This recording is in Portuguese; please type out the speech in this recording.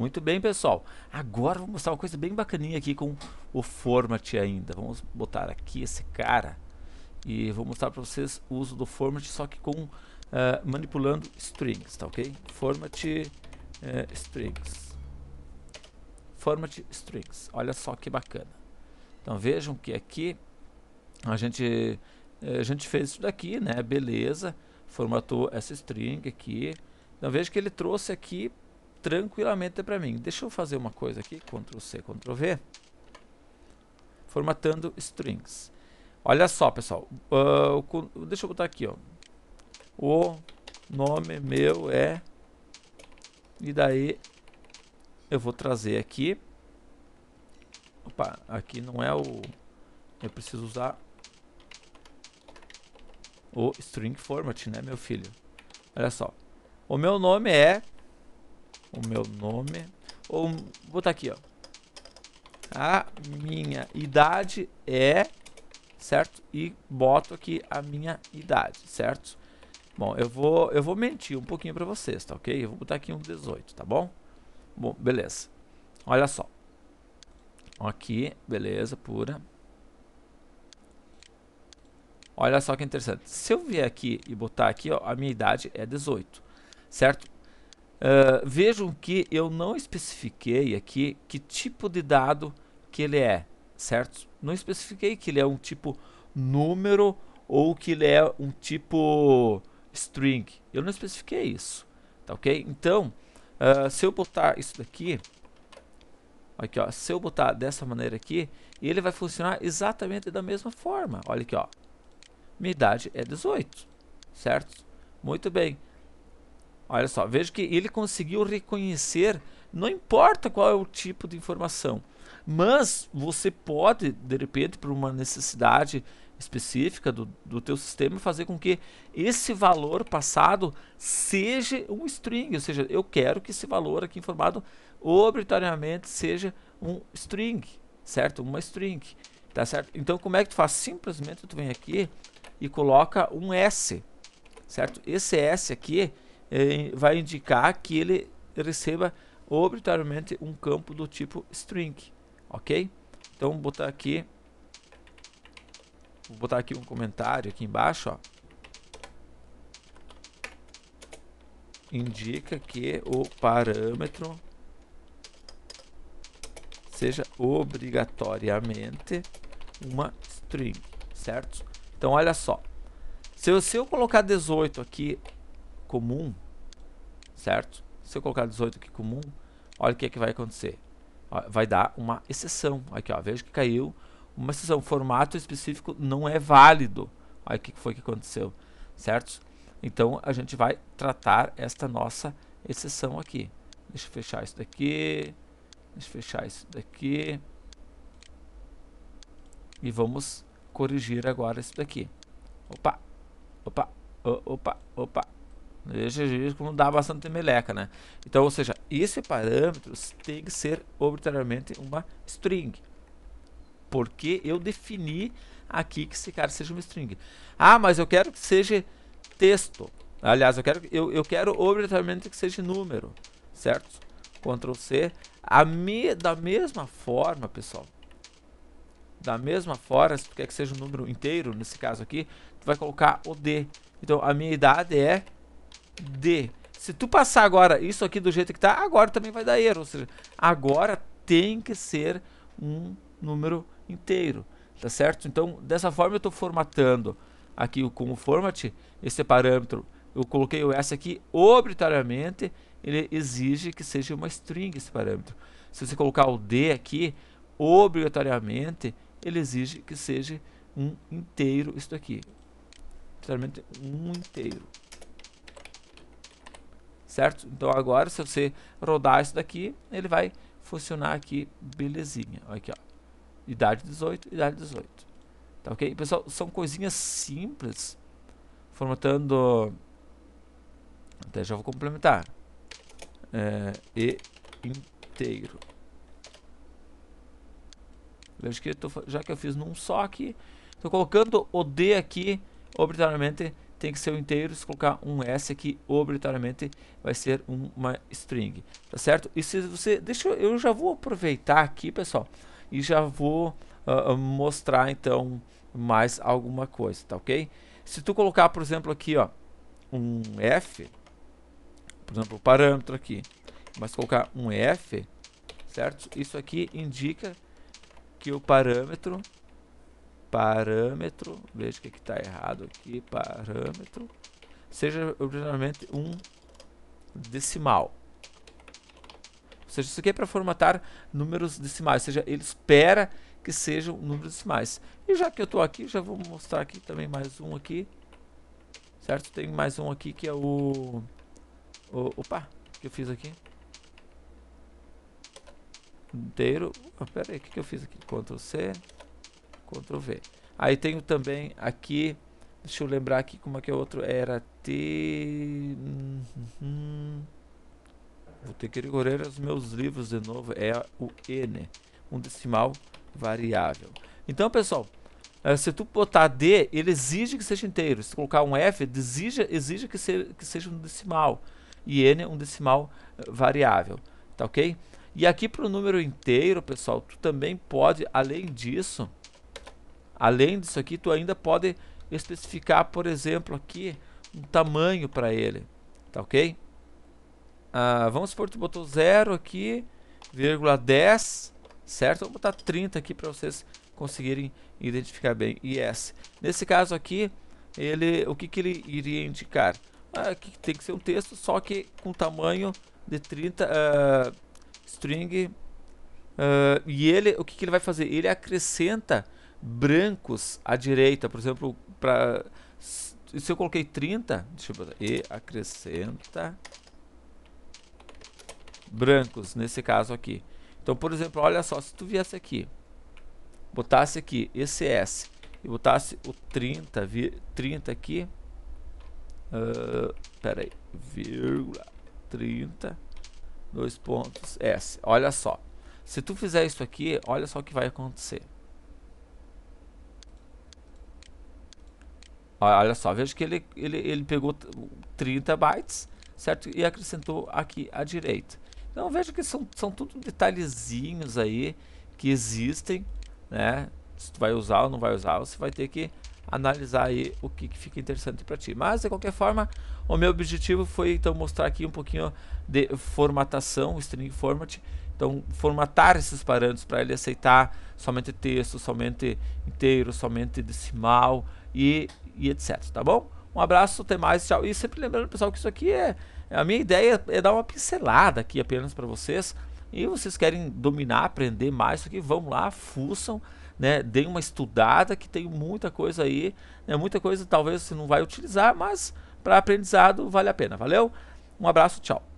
Muito bem, pessoal. Agora vou mostrar uma coisa bem bacaninha aqui com o format ainda. Vamos botar aqui esse cara e vou mostrar para vocês o uso do format, só que com uh, manipulando strings, tá ok? Format uh, strings. Format strings. Olha só que bacana. Então vejam que aqui a gente eh, a gente fez isso daqui, né? Beleza. Formatou essa string aqui. Então veja que ele trouxe aqui tranquilamente para mim. Deixa eu fazer uma coisa aqui, Ctrl C, Ctrl V, formatando strings. Olha só, pessoal, uh, deixa eu botar aqui, ó. o nome meu é, e daí eu vou trazer aqui, opa, aqui não é o, eu preciso usar o string format, né, meu filho? Olha só, o meu nome é o meu nome. Ou vou botar aqui, ó. A minha idade é, certo? E boto aqui a minha idade, certo? Bom, eu vou, eu vou mentir um pouquinho pra vocês, tá ok? Eu vou botar aqui um 18, tá bom? Bom, beleza. Olha só. Aqui, beleza, pura. Olha só que interessante. Se eu vier aqui e botar aqui, ó, a minha idade é 18, certo? Ah, vejam que eu não especifiquei aqui que tipo de dado que ele é, certo? Não especifiquei que ele é um tipo número ou que ele é um tipo string. Eu não especifiquei isso, tá ok? Então, uh, se eu botar isso daqui, aqui ó, se eu botar dessa maneira aqui, ele vai funcionar exatamente da mesma forma. Olha aqui ó, minha idade é 18, certo? Muito bem. Olha só, veja que ele conseguiu reconhecer, não importa qual é o tipo de informação, mas você pode, de repente, por uma necessidade específica do, do teu sistema, fazer com que esse valor passado seja um string, ou seja, eu quero que esse valor aqui informado obrigatoriamente seja um string, certo? Uma string, tá certo? Então, como é que tu faz? Simplesmente tu vem aqui e coloca um S, certo? Esse S aqui eh, vai indicar que ele receba obrigatoriamente um campo do tipo string, ok? Então vou botar aqui, vou botar aqui um comentário aqui embaixo, ó. indica que o parâmetro seja obrigatoriamente uma string, certo? Então olha só, se eu, se eu colocar 18 aqui comum, certo? Se eu colocar 18 aqui comum, olha o que, é que vai acontecer. vai dar uma exceção. Aqui, ó, veja que caiu uma exceção. formato específico não é válido. Olha o que foi que aconteceu, certo? Então, a gente vai tratar esta nossa exceção aqui. Deixa eu fechar isso daqui. Deixa eu fechar isso daqui. E vamos corrigir agora isso daqui. Opa, opa, opa, opa. Deixa isso como dá bastante meleca, né? Então, ou seja, esse parâmetro tem que ser obrigatoriamente uma string. Porque eu defini aqui que esse cara seja uma string. Ah, mas eu quero que seja texto. Aliás, eu quero, eu, eu quero obrigatoriamente que seja número, certo? Ctrl C. A me, da mesma forma, pessoal, da mesma forma, se tu quer que seja um número inteiro, nesse caso aqui, tu vai colocar o D. Então, a minha idade é D. Se tu passar agora isso aqui do jeito que tá, agora também vai dar erro. Ou seja, agora tem que ser um número inteiro, tá certo? Então, dessa forma eu estou formatando aqui com o format, esse parâmetro, eu coloquei o S aqui, obrigatoriamente, ele exige que seja uma string esse parâmetro. Se você colocar o D aqui, obrigatoriamente, ele exige que seja um inteiro isso aqui, Literalmente um inteiro certo? Então agora se você rodar isso daqui, ele vai funcionar aqui, belezinha. Olha aqui, ó. Idade 18, idade 18. Tá ok? Pessoal, são coisinhas simples. Formatando... Até já vou complementar. É, e inteiro. veja que eu tô, já que eu fiz num só aqui, estou colocando o D aqui, obrigatoriamente tem que ser o inteiro, se colocar um S aqui, obrigatoriamente vai ser uma string, tá certo? E se você, deixa eu, eu já vou aproveitar aqui, pessoal, e já vou uh, mostrar então mais alguma coisa, tá ok? Se tu colocar, por exemplo, aqui, ó, um F, por exemplo, o parâmetro aqui, mas colocar um F, certo? Isso aqui indica que o parâmetro parâmetro, veja o que é está errado aqui, parâmetro, seja originalmente um decimal. Ou seja, isso aqui é para formatar números decimais, ou seja, ele espera que sejam números decimais. E já que eu estou aqui, já vou mostrar aqui também mais um aqui, certo? Tem mais um aqui que é o... o opa, o que eu fiz aqui? Inteiro... Oh, ah, pera aí, o que, que eu fiz aqui? Ctrl C... Ctrl V. Aí tenho também aqui, deixa eu lembrar aqui como é que é outro, era T... Uhum. Vou ter que recorrer aos meus livros de novo, é o N, um decimal variável. Então, pessoal, eh, se tu botar D, ele exige que seja inteiro. Se colocar um F, exige, exige que, seja que seja um decimal. E N, é um decimal eh, variável, tá ok? E aqui para o número inteiro, pessoal, tu também pode, além disso, Além disso aqui, tu ainda pode especificar, por exemplo, aqui um tamanho para ele, tá ok? Ah, vamos supor que tu botou 0 aqui, vírgula 10, certo? Vou botar 30 aqui para vocês conseguirem identificar bem. E Yes. Nesse caso aqui, ele, o que, que ele iria indicar? Ah, aqui tem que ser um texto, só que com tamanho de 30 uh, ah, string. Uh, e ele, o que, que ele vai fazer? Ele acrescenta brancos à direita, por exemplo, para se eu coloquei 30, deixa eu botar, e acrescenta brancos nesse caso aqui. Então, por exemplo, olha só, se tu viesse aqui, botasse aqui esse s e botasse o 30, 30 aqui, uh, peraí, vírgula 30, dois pontos S. Olha só, se tu fizer isso aqui, olha só o que vai acontecer. Olha só, veja que ele, ele, ele pegou 30 bytes, certo? E acrescentou aqui à direita. Então veja que são, são tudo detalhezinhos aí que existem, né? Se tu vai usar ou não vai usar, você vai ter que analisar aí o que, que fica interessante para ti. Mas de qualquer forma, o meu objetivo foi então mostrar aqui um pouquinho de formatação, string format. Então formatar esses parâmetros para ele aceitar somente texto, somente inteiro, somente decimal e e etc, tá bom? Um abraço, até mais, tchau. E sempre lembrando, pessoal, que isso aqui é. é a minha ideia é dar uma pincelada aqui apenas para vocês. E vocês querem dominar, aprender mais isso aqui, vamos lá, fuçam, né? Deem uma estudada que tem muita coisa aí. Né? Muita coisa talvez você não vai utilizar, mas para aprendizado vale a pena. Valeu? Um abraço, tchau.